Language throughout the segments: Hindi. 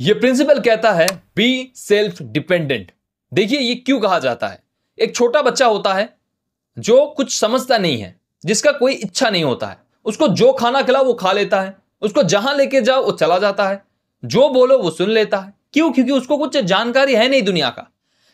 ये प्रिंसिपल कहता है बी सेल्फ डिपेंडेंट देखिए ये क्यों कहा जाता है एक छोटा बच्चा होता है जो कुछ समझता नहीं है जिसका कोई इच्छा नहीं होता है उसको जो खाना खिलाओ वो खा लेता है उसको जहां लेके जाओ वो चला जाता है जो बोलो वो सुन लेता है क्यों क्योंकि उसको कुछ जानकारी है नहीं दुनिया का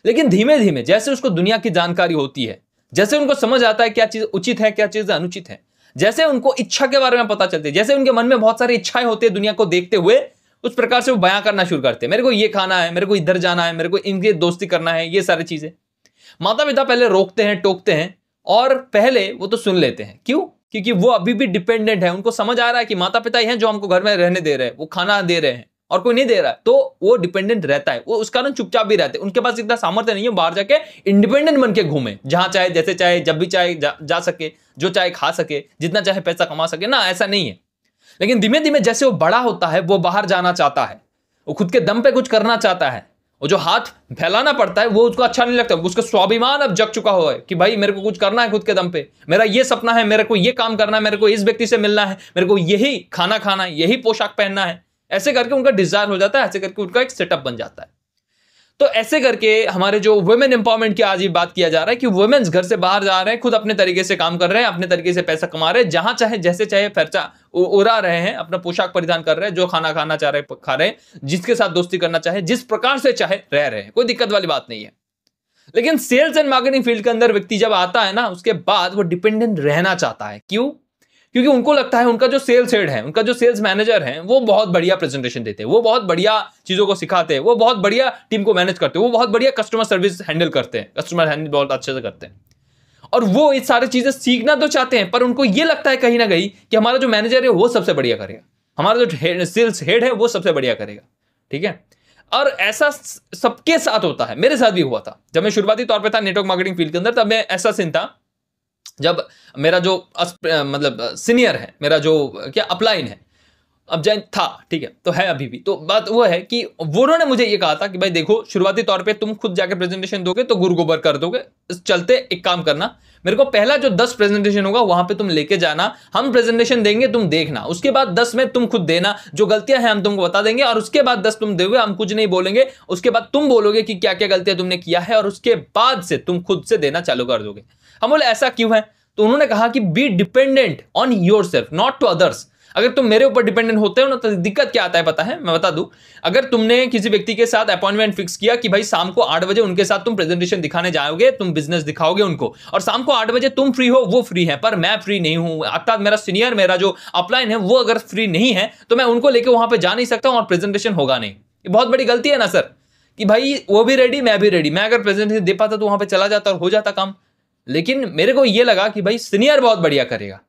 लेकिन धीमे धीमे जैसे उसको दुनिया की जानकारी होती है जैसे उनको समझ आता है क्या चीज़ उचित है क्या चीज़ अनुचित है जैसे उनको इच्छा के बारे में पता चलती है जैसे उनके मन में बहुत सारी इच्छाएं होती है दुनिया को देखते हुए उस प्रकार से वो बयां करना शुरू करते हैं मेरे को ये खाना है मेरे को इधर जाना है मेरे को इनके दोस्ती करना है ये सारी चीज़ें माता पिता पहले रोकते हैं टोकते हैं और पहले वो तो सुन लेते हैं क्यों क्योंकि वो अभी भी डिपेंडेंट है उनको समझ आ रहा है कि माता पिता ही हैं जो हमको घर में रहने दे रहे हैं वो खाना दे रहे हैं और कोई नहीं दे रहा है तो वो डिपेंडेंट रहता है वो उस कारण चुपचाप भी रहते हैं उनके पास इतना सामर्थ्य नहीं है बाहर जाके इंडिपेंडेंट बन के घूमे जहां चाहे जैसे चाहे जब भी चाहे जा, जा सके जो चाहे खा सके जितना चाहे पैसा कमा सके ना ऐसा नहीं है लेकिन धीमे धीमे जैसे वो बड़ा होता है वो बाहर जाना चाहता है वो खुद के दम पे कुछ करना चाहता है वो जो हाथ फैलाना पड़ता है वो उसको अच्छा नहीं लगता उसका स्वाभिमान अब जग चुका हुआ है कि भाई मेरे को कुछ करना है खुद के दम पे मेरा ये सपना है मेरे को ये काम करना है मेरे को इस व्यक्ति से मिलना है मेरे को यही खाना खाना है यही पोशाक पहनना है ऐसे करके उनका डिजायर हो जाता है ऐसे करके उनका एक सेटअप बन जाता है तो ऐसे करके हमारे जो वुमेन एम्पावरमेंट की आज ये बात किया जा रहा है कि वुमेन्स घर से बाहर जा रहे हैं खुद अपने तरीके से काम कर रहे हैं अपने तरीके से पैसा कमा रहे हैं जहां चाहे जैसे चाहे फर्चा उड़ा रहे हैं अपना पोशाक परिधान कर रहे हैं जो खाना खाना चाह रहे खा रहे हैं जिसके साथ दोस्ती करना चाहे जिस प्रकार से चाहे रह रहे हैं कोई दिक्कत वाली बात नहीं है लेकिन सेल्स एंड मार्केटिंग फील्ड के अंदर व्यक्ति जब आता है ना उसके बाद वो डिपेंडेंट रहना चाहता है क्यों क्योंकि उनको लगता है उनका जो सेल्स हेड है उनका जो सेल्स मैनेजर है वो बहुत बढ़िया प्रेजेंटेशन देते हैं वो बहुत बढ़िया चीज़ों को सिखाते हैं वो बहुत बढ़िया टीम को मैनेज करते हैं वो बहुत बढ़िया कस्टमर सर्विस हैंडल करते हैं कस्टमर हैंडल बहुत अच्छे से करते हैं और वो ये सारी चीज़ें सीखना तो चाहते हैं पर उनको ये लगता है कहीं ना कहीं कि हमारा जो मैनेजर है वो सबसे बढ़िया करेगा हमारा जो सेल्स हेड है वो सबसे बढ़िया करेगा ठीक है और ऐसा सबके साथ होता है मेरे साथ भी हुआ था जब मैं शुरुआती तौर पर था नेटवर्क मार्केटिंग फील्ड के अंदर तब मैं ऐसा सीन था जब मेरा जो मतलब सीनियर है मेरा जो क्या अपलाइन है अब जैन था ठीक है तो है अभी भी तो बात वो है कि वो उन्होंने मुझे ये कहा था कि भाई देखो शुरुआती तौर पे तुम खुद जाके प्रेजेंटेशन दोगे तो गुरु गोबर कर दोगे इस चलते एक काम करना मेरे को पहला जो दस प्रेजेंटेशन होगा वहां पे तुम लेके जाना हम प्रेजेंटेशन देंगे तुम देखना उसके बाद दस में तुम खुद देना जो गलतियां हैं हम तुमको बता देंगे और उसके बाद दस तुम दोगे हम कुछ नहीं बोलेंगे उसके बाद तुम बोलोगे कि क्या क्या गलतियां तुमने किया है और उसके बाद से तुम खुद से देना चालू कर दोगे हम बोले ऐसा क्यों है तो उन्होंने कहा कि be dependent on yourself not to others अगर तुम मेरे ऊपर डिपेंडेंट होते हो ना तो दिक्कत क्या आता है पता है मैं बता दूं अगर तुमने किसी व्यक्ति के साथ अपॉइंटमेंट फिक्स किया कि भाई शाम को आठ बजे उनके साथ तुम प्रेजेंटेशन दिखाने जाओगे तुम बिजनेस दिखाओगे उनको और शाम को आठ बजे तुम फ्री हो वो फ्री है पर मैं फ्री नहीं हूं अर्थात मेरा सीनियर मेरा जो अपलाइन है वो अगर फ्री नहीं है तो मैं उनको लेकर वहां पर जा नहीं सकता हूं और प्रेजेंटेशन होगा नहीं ये बहुत बड़ी गलती है ना सर कि भाई वो भी रेडी मैं भी रेडी मैं अगर प्रेजेंटेशन दे पाता तो वहां पर चला जाता और हो जाता काम लेकिन मेरे को ये लगा कि भाई सीनियर बहुत बढ़िया करेगा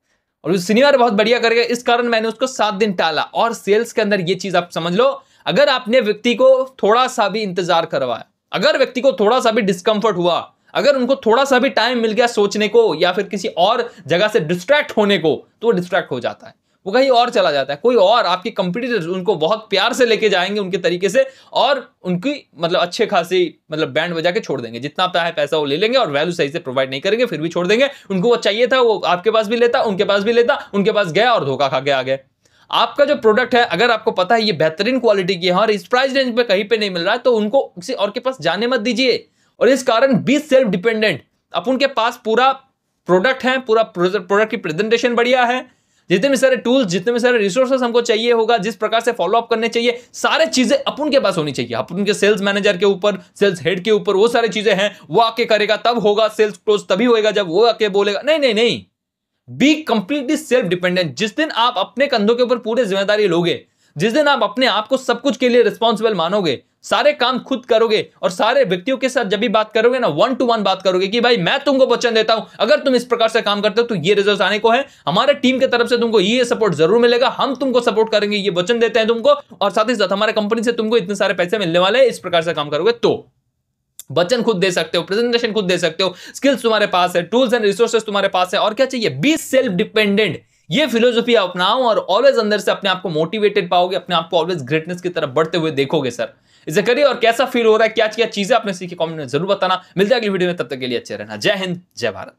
और उस शनिवार बहुत बढ़िया कर गया इस कारण मैंने उसको सात दिन टाला और सेल्स के अंदर ये चीज आप समझ लो अगर आपने व्यक्ति को थोड़ा सा भी इंतजार करवाया अगर व्यक्ति को थोड़ा सा भी डिस्कम्फर्ट हुआ अगर उनको थोड़ा सा भी टाइम मिल गया सोचने को या फिर किसी और जगह से डिस्ट्रैक्ट होने को तो वो डिस्ट्रैक्ट हो जाता है वो कहीं और चला जाता है कोई और आपके कंपटीटर्स उनको बहुत प्यार से लेके जाएंगे उनके तरीके से और उनकी मतलब अच्छे खासी मतलब बैंड बजा के छोड़ देंगे जितना है पैसा वो ले लेंगे और वैल्यू सही से प्रोवाइड नहीं करेंगे फिर भी छोड़ देंगे उनको वो चाहिए था वो आपके पास भी लेता उनके पास भी लेता उनके पास गया और धोखा खा के आ गए आपका जो प्रोडक्ट है अगर आपको पता है ये बेहतरीन क्वालिटी की है और इस प्राइस रेंज पे कहीं पे नहीं मिल रहा है तो उनको किसी और के पास जाने मत दीजिए और इस कारण बी सेल्फ डिपेंडेंट अब उनके पास पूरा प्रोडक्ट है पूरा प्रोडक्ट की प्रेजेंटेशन बढ़िया है जितने भी सारे टूल्स जितने भी सारे रिसोर्सेस हमको चाहिए होगा जिस प्रकार से फॉलोअप करने चाहिए सारे चीजें अपन के पास होनी चाहिए अपन के सेल्स मैनेजर के ऊपर सेल्स हेड के ऊपर वो सारी चीजें हैं वो आके करेगा तब होगा सेल्स क्लोज तभी होगा जब वो आके बोलेगा नहीं नहीं नहीं बी कंप्लीटली सेल्फ डिपेंडेंट जिस दिन आप अपने कंधों के ऊपर पूरी जिम्मेदारी लोगे जिस दिन आप अपने आप को सब कुछ के लिए रिस्पॉन्सिबल मानोगे सारे काम खुद करोगे और सारे व्यक्तियों के साथ जब भी बात करोगे ना वन टू वन बात करोगे कि भाई मैं तुमको वचन देता हूं अगर तुम इस प्रकार से काम करते हो तो ये रिजल्ट आने को है हमारे टीम की तरफ से तुमको ये सपोर्ट जरूर मिलेगा हम तुमको सपोर्ट करेंगे ये वचन देते हैं तुमको और साथ ही साथ हमारे कंपनी से तुमको इतने सारे पैसे मिलने वाले हैं इस प्रकार से काम करोगे तो वचन खुद दे सकते हो प्रेजेंटेशन खुद दे सकते हो स्किल्स तुम्हारे पास है टूल्स एंड रिसोर्सेस तुम्हारे पास है और क्या चाहिए बी सेल्फ डिपेंडेंट ये फिलोसफी अपनाओ और ऑलवेज अंदर से अपने आप को मोटिवेटेड पाओगे अपने आप को ऑलवेज ग्रेटनेस की तरफ बढ़ते हुए देखोगे सर इसे करिए और कैसा फील हो रहा है क्या क्या चीजें आपने सीखी कॉमेंट में जरूर बताना मिल जाएगी वीडियो में तब तक के लिए अच्छे रहना जय हिंद जय भारत